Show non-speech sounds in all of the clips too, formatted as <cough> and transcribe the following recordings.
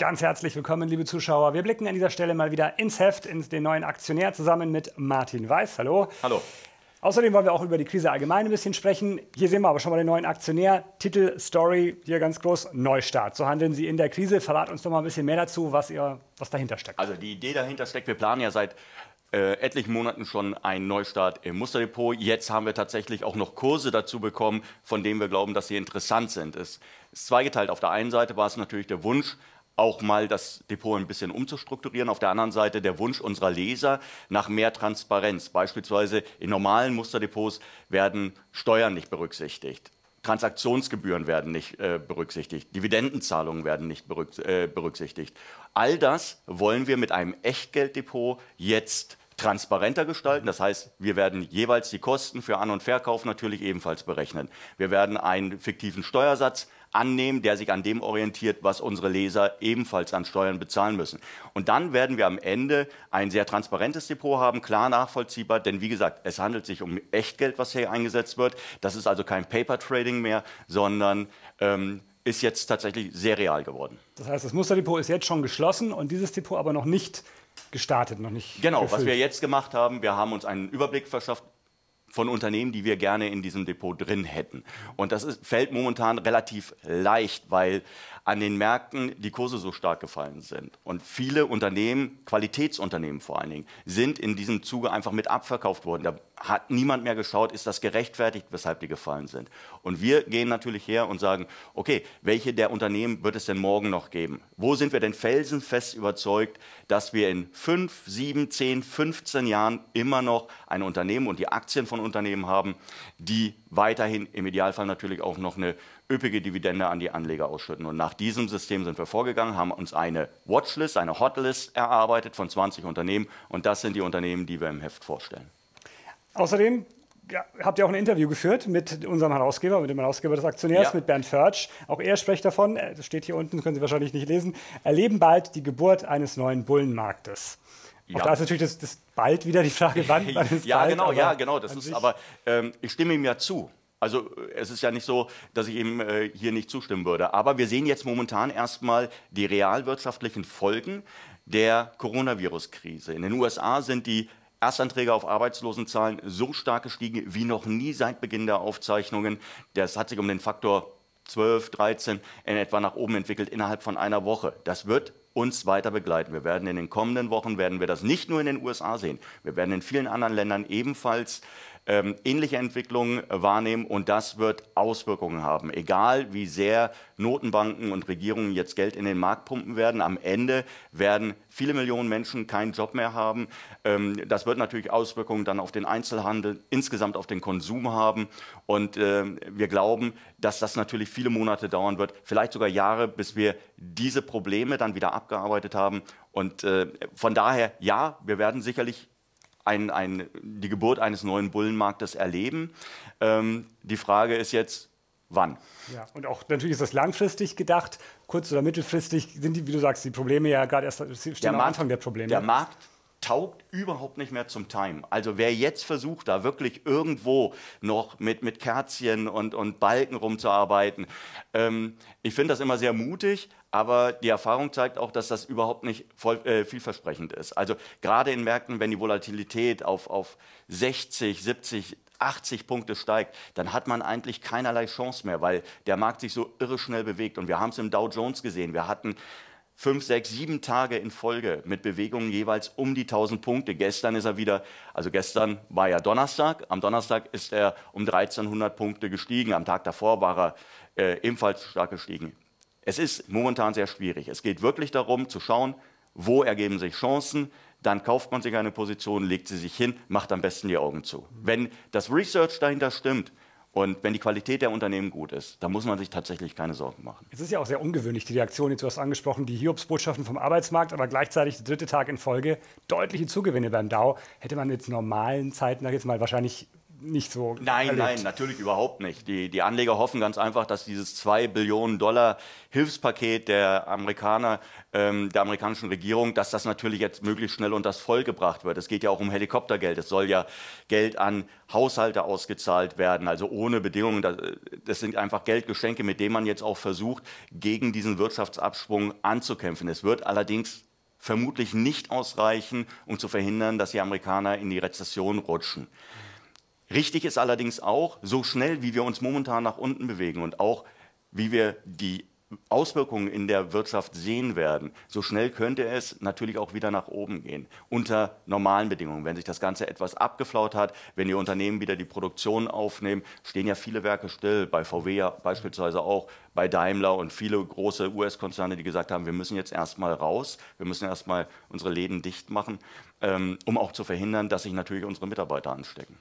Ganz herzlich willkommen, liebe Zuschauer. Wir blicken an dieser Stelle mal wieder ins Heft, ins den neuen Aktionär zusammen mit Martin Weiß. Hallo. Hallo. Außerdem wollen wir auch über die Krise allgemein ein bisschen sprechen. Hier sehen wir aber schon mal den neuen Aktionär. Titel, Story, hier ganz groß, Neustart. So handeln Sie in der Krise. Verrat uns doch mal ein bisschen mehr dazu, was, ihr, was dahinter steckt. Also die Idee dahinter steckt, wir planen ja seit äh, etlichen Monaten schon einen Neustart im Musterdepot. Jetzt haben wir tatsächlich auch noch Kurse dazu bekommen, von denen wir glauben, dass sie interessant sind. Es ist zweigeteilt. Auf der einen Seite war es natürlich der Wunsch, auch mal das Depot ein bisschen umzustrukturieren. Auf der anderen Seite der Wunsch unserer Leser nach mehr Transparenz. Beispielsweise in normalen Musterdepots werden Steuern nicht berücksichtigt. Transaktionsgebühren werden nicht äh, berücksichtigt, Dividendenzahlungen werden nicht berücks äh, berücksichtigt. All das wollen wir mit einem Echtgelddepot jetzt transparenter gestalten. Das heißt, wir werden jeweils die Kosten für An- und Verkauf natürlich ebenfalls berechnen. Wir werden einen fiktiven Steuersatz annehmen, der sich an dem orientiert, was unsere Leser ebenfalls an Steuern bezahlen müssen. Und dann werden wir am Ende ein sehr transparentes Depot haben, klar nachvollziehbar, denn wie gesagt, es handelt sich um Echtgeld, was hier eingesetzt wird. Das ist also kein Paper Trading mehr, sondern ähm, ist jetzt tatsächlich sehr real geworden. Das heißt, das Musterdepot ist jetzt schon geschlossen und dieses Depot aber noch nicht gestartet, noch nicht. Genau, gefüllt. was wir jetzt gemacht haben, wir haben uns einen Überblick verschafft von Unternehmen, die wir gerne in diesem Depot drin hätten. Und das ist, fällt momentan relativ leicht, weil an den Märkten die Kurse so stark gefallen sind. Und viele Unternehmen, Qualitätsunternehmen vor allen Dingen, sind in diesem Zuge einfach mit abverkauft worden. Da hat niemand mehr geschaut, ist das gerechtfertigt, weshalb die gefallen sind. Und wir gehen natürlich her und sagen, okay, welche der Unternehmen wird es denn morgen noch geben? Wo sind wir denn felsenfest überzeugt, dass wir in fünf, sieben, zehn, 15 Jahren immer noch ein Unternehmen und die Aktien von Unternehmen haben, die weiterhin im Idealfall natürlich auch noch eine üppige Dividende an die Anleger ausschütten. Und nach diesem System sind wir vorgegangen, haben uns eine Watchlist, eine Hotlist erarbeitet von 20 Unternehmen. Und das sind die Unternehmen, die wir im Heft vorstellen. Außerdem ja, habt ihr auch ein Interview geführt mit unserem Herausgeber, mit dem Herausgeber des Aktionärs, ja. mit Bernd Förtsch. Auch er spricht davon, äh, das steht hier unten, können Sie wahrscheinlich nicht lesen, erleben bald die Geburt eines neuen Bullenmarktes. Ja. Auch da ist natürlich das, das bald wieder die Frage, wann, wann <laughs> ist ja, bald, Genau, ja, genau, das ist aber, ähm, ich stimme ihm ja zu. Also äh, es ist ja nicht so, dass ich eben äh, hier nicht zustimmen würde. Aber wir sehen jetzt momentan erstmal die realwirtschaftlichen Folgen der Coronavirus-Krise. In den USA sind die Erstanträge auf Arbeitslosenzahlen so stark gestiegen wie noch nie seit Beginn der Aufzeichnungen. Das hat sich um den Faktor 12, 13 in etwa nach oben entwickelt innerhalb von einer Woche. Das wird uns weiter begleiten. Wir werden in den kommenden Wochen werden wir das nicht nur in den USA sehen. Wir werden in vielen anderen Ländern ebenfalls äh, ähm, ähnliche Entwicklungen wahrnehmen und das wird Auswirkungen haben. Egal wie sehr Notenbanken und Regierungen jetzt Geld in den Markt pumpen werden, am Ende werden viele Millionen Menschen keinen Job mehr haben. Ähm, das wird natürlich Auswirkungen dann auf den Einzelhandel, insgesamt auf den Konsum haben und äh, wir glauben, dass das natürlich viele Monate dauern wird, vielleicht sogar Jahre, bis wir diese Probleme dann wieder abgearbeitet haben. Und äh, von daher, ja, wir werden sicherlich ein, ein, die Geburt eines neuen Bullenmarktes erleben. Ähm, die Frage ist jetzt, wann. Ja, und auch natürlich ist das langfristig gedacht. Kurz- oder mittelfristig sind die, wie du sagst, die Probleme ja gerade erst stehen am Markt, Anfang der Probleme. Der Markt taugt überhaupt nicht mehr zum Time. Also wer jetzt versucht, da wirklich irgendwo noch mit, mit Kerzchen und, und Balken rumzuarbeiten, ähm, ich finde das immer sehr mutig, aber die Erfahrung zeigt auch, dass das überhaupt nicht voll, äh, vielversprechend ist. Also gerade in Märkten, wenn die Volatilität auf, auf 60, 70, 80 Punkte steigt, dann hat man eigentlich keinerlei Chance mehr, weil der Markt sich so irre schnell bewegt. Und wir haben es im Dow Jones gesehen. Wir hatten fünf, sechs, sieben Tage in Folge mit Bewegungen jeweils um die 1000 Punkte. Gestern ist er wieder, also gestern war ja Donnerstag, am Donnerstag ist er um 1300 Punkte gestiegen, am Tag davor war er äh, ebenfalls stark gestiegen. Es ist momentan sehr schwierig. Es geht wirklich darum zu schauen, wo ergeben sich Chancen, dann kauft man sich eine Position, legt sie sich hin, macht am besten die Augen zu. Wenn das Research dahinter stimmt, und wenn die Qualität der Unternehmen gut ist, dann muss man sich tatsächlich keine Sorgen machen. Es ist ja auch sehr ungewöhnlich, die Reaktion, die du hast angesprochen, die Hiobsbotschaften vom Arbeitsmarkt, aber gleichzeitig der dritte Tag in Folge deutliche Zugewinne beim DAO. Hätte man jetzt normalen Zeiten, da jetzt mal, wahrscheinlich nicht so. Nein, erlebt. nein, natürlich überhaupt nicht. Die, die Anleger hoffen ganz einfach, dass dieses 2 Billionen Dollar Hilfspaket der Amerikaner, ähm, der amerikanischen Regierung, dass das natürlich jetzt möglichst schnell unter das voll gebracht wird. Es geht ja auch um Helikoptergeld. Es soll ja Geld an Haushalte ausgezahlt werden, also ohne Bedingungen. Das, das sind einfach Geldgeschenke, mit denen man jetzt auch versucht, gegen diesen Wirtschaftsabschwung anzukämpfen. Es wird allerdings vermutlich nicht ausreichen, um zu verhindern, dass die Amerikaner in die Rezession rutschen. Richtig ist allerdings auch, so schnell wie wir uns momentan nach unten bewegen und auch wie wir die Auswirkungen in der Wirtschaft sehen werden, so schnell könnte es natürlich auch wieder nach oben gehen. Unter normalen Bedingungen, wenn sich das Ganze etwas abgeflaut hat, wenn die Unternehmen wieder die Produktion aufnehmen, stehen ja viele Werke still, bei VW ja beispielsweise auch, bei Daimler und viele große US-Konzerne, die gesagt haben, wir müssen jetzt erstmal raus, wir müssen erstmal unsere Läden dicht machen, ähm, um auch zu verhindern, dass sich natürlich unsere Mitarbeiter anstecken.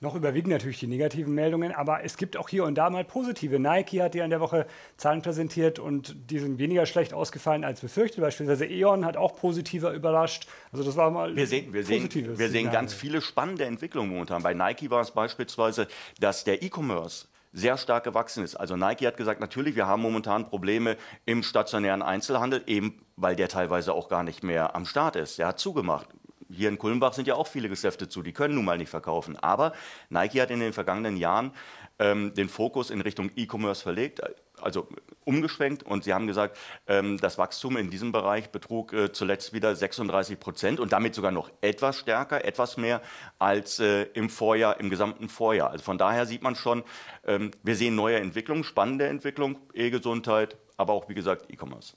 Noch überwiegen natürlich die negativen Meldungen, aber es gibt auch hier und da mal positive. Nike hat ja in der Woche Zahlen präsentiert und die sind weniger schlecht ausgefallen als befürchtet. Beispielsweise E.ON hat auch positiver überrascht. Also das war mal wir sehen, wir sehen, wir sehen ganz viele spannende Entwicklungen momentan. Bei Nike war es beispielsweise, dass der E-Commerce sehr stark gewachsen ist. Also Nike hat gesagt, natürlich, wir haben momentan Probleme im stationären Einzelhandel, eben weil der teilweise auch gar nicht mehr am Start ist. Der hat zugemacht hier in Kulmbach sind ja auch viele Geschäfte zu, die können nun mal nicht verkaufen. Aber Nike hat in den vergangenen Jahren ähm, den Fokus in Richtung E-Commerce verlegt, äh, also umgeschwenkt. Und sie haben gesagt, ähm, das Wachstum in diesem Bereich betrug äh, zuletzt wieder 36 Prozent und damit sogar noch etwas stärker, etwas mehr als äh, im Vorjahr, im gesamten Vorjahr. Also von daher sieht man schon, ähm, wir sehen neue Entwicklungen, spannende Entwicklung, E-Gesundheit, aber auch wie gesagt E-Commerce.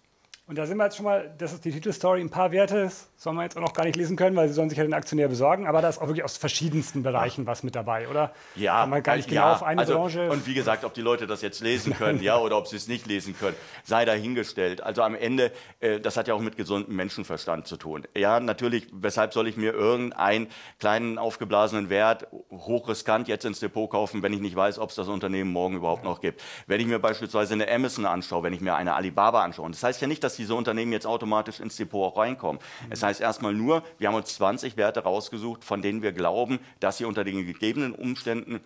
Und da sind wir jetzt schon mal, das ist die Titelstory, ein paar Werte, soll man jetzt auch noch gar nicht lesen können, weil sie sollen sich ja halt den Aktionär besorgen, aber da ist auch wirklich aus verschiedensten Bereichen was mit dabei, oder? Ja. Kann man gar nicht äh, genau ja, genau auf eine also, Branche. Und wie gesagt, ob die Leute das jetzt lesen <laughs> können, ja, oder ob sie es nicht lesen können, sei dahingestellt. Also am Ende, äh, das hat ja auch mit gesundem Menschenverstand zu tun. Ja, natürlich, weshalb soll ich mir irgendeinen kleinen aufgeblasenen Wert hochriskant jetzt ins Depot kaufen, wenn ich nicht weiß, ob es das Unternehmen morgen überhaupt ja. noch gibt? Wenn ich mir beispielsweise eine Amazon anschaue, wenn ich mir eine Alibaba anschaue, und das heißt ja nicht, dass diese Unternehmen jetzt automatisch ins Depot auch reinkommen. Mhm. Es heißt erstmal nur, wir haben uns 20 Werte rausgesucht, von denen wir glauben, dass sie unter den gegebenen Umständen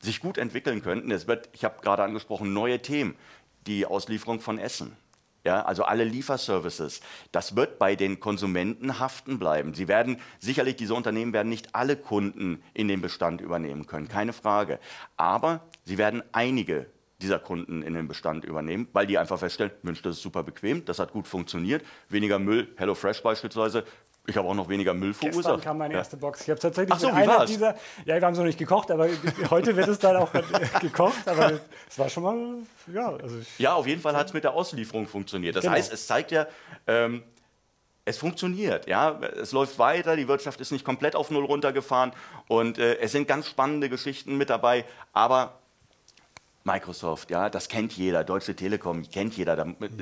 sich gut entwickeln könnten. Es wird, ich habe gerade angesprochen, neue Themen, die Auslieferung von Essen. Ja, also alle Lieferservices, das wird bei den Konsumenten haften bleiben. Sie werden sicherlich diese Unternehmen werden nicht alle Kunden in den Bestand übernehmen können, keine Frage. Aber sie werden einige dieser Kunden in den Bestand übernehmen, weil die einfach feststellen, Mensch, das ist super bequem, das hat gut funktioniert, weniger Müll, HelloFresh beispielsweise, ich habe auch noch weniger Müll verursacht. Gestern kam meine erste Box. Ich habe tatsächlich so, einer dieser. Ja, wir haben es noch nicht gekocht, aber heute wird es dann auch <laughs> gekocht. Aber es war schon mal. Ja, also ja auf jeden Fall hat es mit der Auslieferung funktioniert. Das genau. heißt, es zeigt ja, ähm, es funktioniert. Ja, es läuft weiter. Die Wirtschaft ist nicht komplett auf Null runtergefahren und äh, es sind ganz spannende Geschichten mit dabei. Aber Microsoft, ja, das kennt jeder, Deutsche Telekom kennt jeder,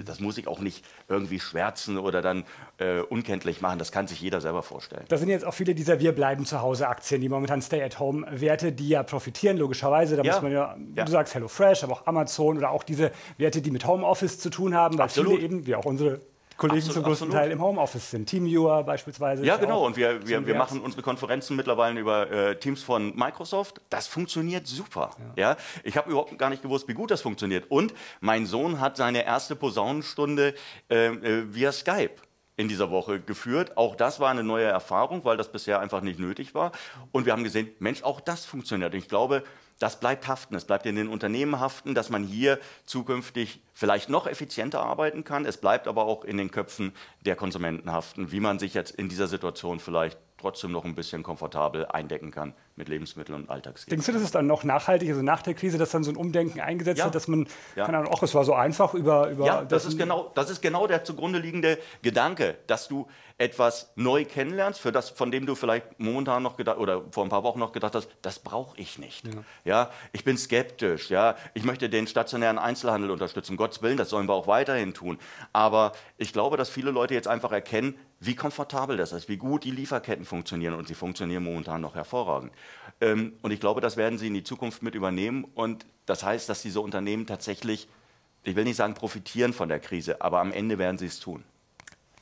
das muss ich auch nicht irgendwie schwärzen oder dann äh, unkenntlich machen, das kann sich jeder selber vorstellen. Das sind jetzt auch viele dieser Wir bleiben zu Hause Aktien, die momentan Stay-at-Home-Werte, die ja profitieren logischerweise, da ja. muss man ja, ja, du sagst HelloFresh, aber auch Amazon oder auch diese Werte, die mit Homeoffice zu tun haben, weil Absolut. viele eben, wie auch unsere Kollegen absolut, zum größten absolut. Teil im Homeoffice sind. Teamviewer beispielsweise. Ja, genau. Und wir, wir, wir machen unsere Konferenzen mittlerweile über äh, Teams von Microsoft. Das funktioniert super. Ja. ja? Ich habe überhaupt gar nicht gewusst, wie gut das funktioniert. Und mein Sohn hat seine erste Posaunenstunde äh, äh via Skype in dieser Woche geführt. Auch das war eine neue Erfahrung, weil das bisher einfach nicht nötig war. Und wir haben gesehen, Mensch, auch das funktioniert. Und ich glaube, das bleibt haften. Es bleibt in den Unternehmen haften, dass man hier zukünftig vielleicht noch effizienter arbeiten kann. Es bleibt aber auch in den Köpfen der Konsumenten haften, wie man sich jetzt in dieser Situation vielleicht trotzdem noch ein bisschen komfortabel eindecken kann mit Lebensmitteln und Alltagsgegenständen. Denkst du, dass es dann noch nachhaltig, also nach der Krise, dass dann so ein Umdenken eingesetzt ja. hat, dass man, ja. keine Ahnung, auch es war so einfach über... über ja, das ist, genau, das ist genau der zugrunde liegende Gedanke, dass du etwas neu kennenlernst, für das, von dem du vielleicht momentan noch gedacht oder vor ein paar Wochen noch gedacht hast, das brauche ich nicht. Ja. ja. ich bin skeptisch, ja, ich möchte den stationären Einzelhandel unterstützen, Gottes Willen, das sollen wir auch weiterhin tun. Aber ich glaube, dass viele Leute jetzt einfach erkennen, wie komfortabel das ist, wie gut die Lieferketten funktionieren und sie funktionieren momentan noch hervorragend. Ähm, und ich glaube, das werden sie in die Zukunft mit übernehmen und das heißt, dass diese Unternehmen tatsächlich, ich will nicht sagen profitieren von der Krise, aber am Ende werden sie es tun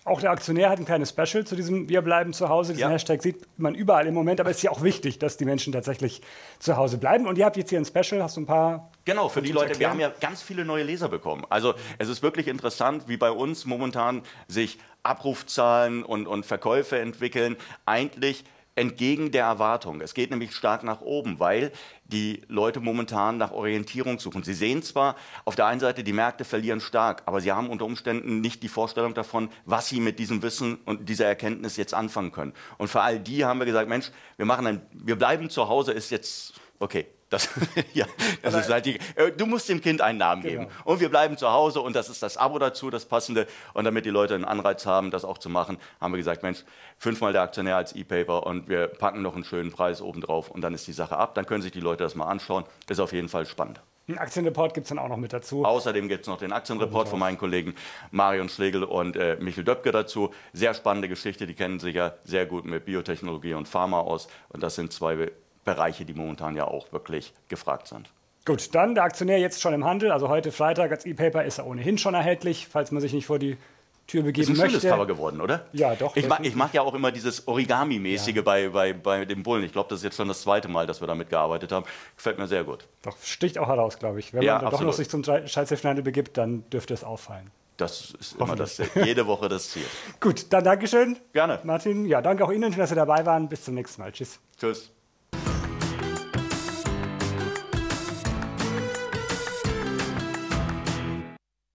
auch der Aktionär hat ein kleines Special zu diesem Wir bleiben zu Hause. Diesen ja. Hashtag sieht man überall im Moment, aber es ist ja auch wichtig, dass die Menschen tatsächlich zu Hause bleiben. Und ihr habt jetzt hier ein Special, hast du ein paar. Genau, für die Leute, erklären? wir haben ja ganz viele neue Leser bekommen. Also es ist wirklich interessant, wie bei uns momentan sich Abrufzahlen und, und Verkäufe entwickeln. Eigentlich entgegen der Erwartung. Es geht nämlich stark nach oben, weil die Leute momentan nach Orientierung suchen. Sie sehen zwar auf der einen Seite, die Märkte verlieren stark, aber sie haben unter Umständen nicht die Vorstellung davon, was sie mit diesem Wissen und dieser Erkenntnis jetzt anfangen können. Und für all die haben wir gesagt, Mensch, wir, machen ein, wir bleiben zu Hause, ist jetzt okay. Das, <laughs> ja, das ist halt die, äh, du musst dem Kind einen Namen geben. Genau. Und wir bleiben zu Hause und das ist das Abo dazu, das passende. Und damit die Leute einen Anreiz haben, das auch zu machen, haben wir gesagt, Mensch, fünfmal der Aktionär als E-Paper und wir packen noch einen schönen Preis obendrauf und dann ist die Sache ab. Dann können sich die Leute das mal anschauen. Ist auf jeden Fall spannend. Einen Aktienreport gibt es dann auch noch mit dazu. Außerdem gibt es noch den Aktienreport von meinen Kollegen Marion Schlegel und äh, Michel Döpke dazu. Sehr spannende Geschichte, die kennen sich ja sehr gut mit Biotechnologie und Pharma aus. Und das sind zwei Bereiche, die momentan ja auch wirklich gefragt sind. Gut, dann der Aktionär jetzt schon im Handel. Also heute Freitag als E-Paper ist er ohnehin schon erhältlich, falls man sich nicht vor die Tür begeben möchte. ist ein möchte. schönes Cover geworden, oder? Ja, doch. Ich mache ja auch immer dieses Origami-mäßige ja. bei, bei, bei dem Bullen. Ich glaube, das ist jetzt schon das zweite Mal, dass wir damit gearbeitet haben. Gefällt mir sehr gut. Doch, sticht auch heraus, glaube ich. Wenn ja, man dann doch noch sich zum Scheißhilfschneidel begibt, dann dürfte es auffallen. Das ist immer das, jede Woche das Ziel. <laughs> gut, dann Dankeschön. Gerne. Martin, ja, danke auch Ihnen, dass Sie dabei waren. Bis zum nächsten Mal. Tschüss. Tschüss.